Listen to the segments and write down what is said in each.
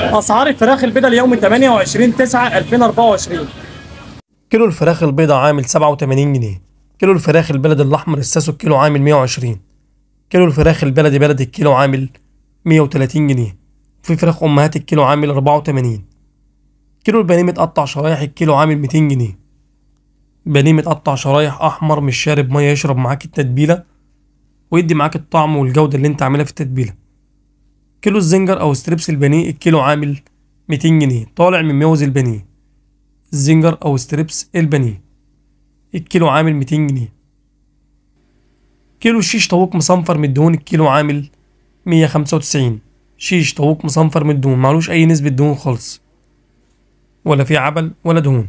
اسعار الفراخ البيضاء اليوم 28 9 2024 كيلو الفراخ البيضاء عامل 87 جنيه كيلو الفراخ البلدي الاحمر الساسو الكيلو عامل 120 كيلو الفراخ البلدي بلدي الكيلو عامل 130 جنيه وفي فراخ امهات الكيلو عامل 84 كيلو البانيه متقطع شرايح الكيلو عامل 200 جنيه بانيه متقطع شرايح احمر مش شارب ميه يشرب معاك التتبيله ويدي معاك الطعم والجوده اللي انت عاملها في التتبيله كيلو الزنجر او ستريبس البانيه الكيلو عامل 200 جنيه طالع من موز البانيه الزنجر او ستريبس البانيه الكيلو عامل 200 جنيه كيلو شيش طاووق مصنفر من الدهون الكيلو عامل 195 شيش طاووق مصنفر من الدهون معلوش اي نسبة دهون خالص ولا فيه عبل ولا دهون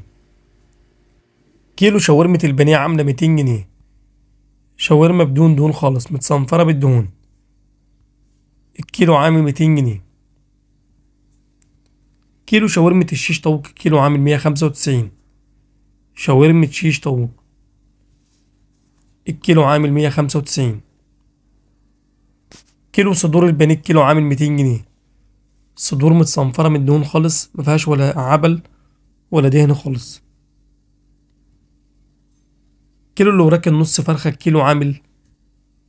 كيلو شاورمة البانيه عاملة 200 جنيه شاورما بدون دهون خالص متصنفرة بالدهون الكيلو عامل 200 جنيه كيلو شاورمة الشيش طاووق الكيلو عامل 195 شاورمة شيش طاووق الكيلو عامل 195 كيلو صدور البانيه الكيلو عامل 200 جنيه صدور متصنفرة من الدهون خالص مفيهاش ولا عبل ولا دهن خالص كيلو اللي النص فرخة الكيلو عامل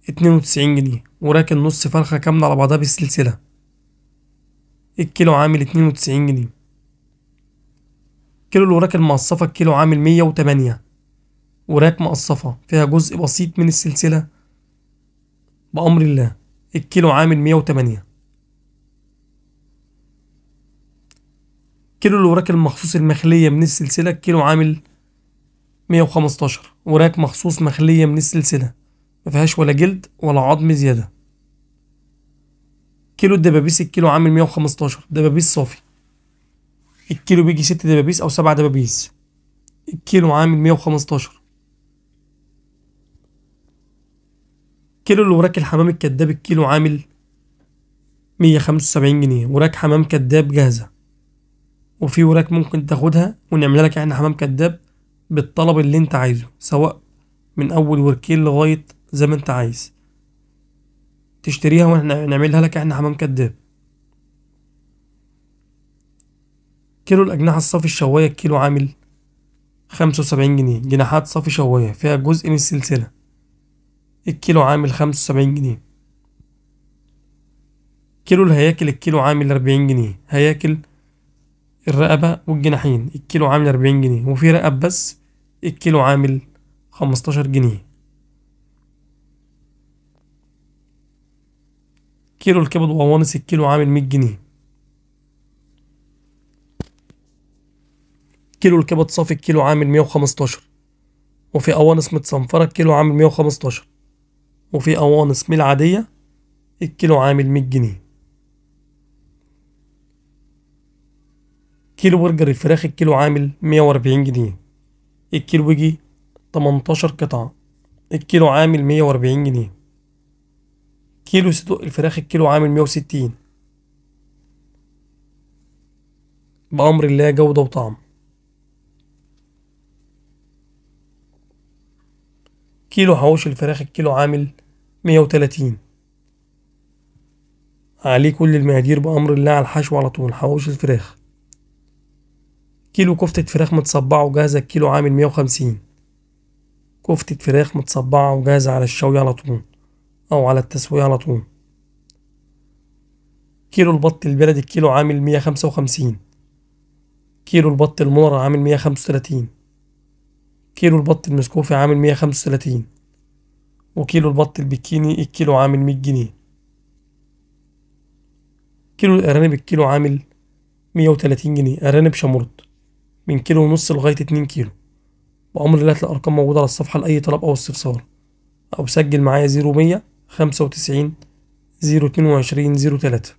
اتنين وتسعين جنيه وراكن نص فرخة كاملة على بعضها بالسلسلة الكيلو عامل اتنين وتسعين جنيه كيلو الوراك المقصفة الكيلو عامل مية وتمانية وراك مقصفة فيها جزء بسيط من السلسلة بأمر الله الكيلو عامل مية وتمانية كيلو الوراك المخصوص المخلية من السلسلة الكيلو عامل مية وخمستاشر وراك مخصوص مخلية من السلسلة مفيهاش ولا جلد ولا عظم زياده كيلو الدبابيس الكيلو عامل 115 دبابيس صافي الكيلو بيجي ست دبابيس او سبع دبابيس الكيلو عامل 115 كيلو اللي وراك الحمام الكداب الكيلو عامل 175 جنيه وراك حمام كداب جاهزه وفي وراك ممكن تاخدها ونعمل لك احنا يعني حمام كداب بالطلب اللي انت عايزه سواء من اول وركين لغايه زي ما انت عايز تشتريها واحنا نعملها لك احنا حمام كداب كيلو الأجنحة الصافي الشواية الكيلو عامل خمسة وسبعين جنيه جناحات صافي شواية فيها جزء من السلسلة الكيلو عامل خمسة وسبعين جنيه كيلو الهياكل الكيلو عامل أربعين جنيه هياكل الرقبة والجناحين الكيلو عامل أربعين جنيه وفي رقب بس الكيلو عامل خمستاشر جنيه كيلو الكبد وقوانص الكيلو عامل 100 جنيه كيلو الكبد صافي الكيلو عامل 115 وفي قوانص متصنفره الكيلو عامل 115 وفي قوانص ميل عاديه الكيلو عامل 100 جنيه كيلو برجر الفراخ الكيلو عامل 140 جنيه الكيلو بيجي 18 قطعة الكيلو عامل 140 جنيه كيلو صدق الفراخ الكيلو عامل 160 بأمر الله جودة وطعم كيلو حوش الفراخ الكيلو عامل 130 عليه كل المقادير بأمر الله على الحشو على طول حوش الفراخ كيلو كفتة فراخ متصبعة وجاهزة الكيلو عامل 150 كفتة فراخ متصبعة وجاهزة على الشوي على طول أو على التسوية على طول كيلو البط البلدي الكيلو عامل مية خمسة وخمسين كيلو البط المنر عامل مية خمسة وتلاتين كيلو البط المسكوفي عامل مية خمسة وتلاتين وكيلو البط البكيني الكيلو عامل مية جنيه كيلو الأرانب الكيلو عامل مية وتلاتين جنيه أرانب شمرط من كيلو ونص لغاية اتنين كيلو بأمر الله الأرقام موجودة على الصفحة لأي طلب أو استفسار أو سجل معايا زيرو مية خمسة وتسعين زيرو اتنين وعشرين زيرو تلاتة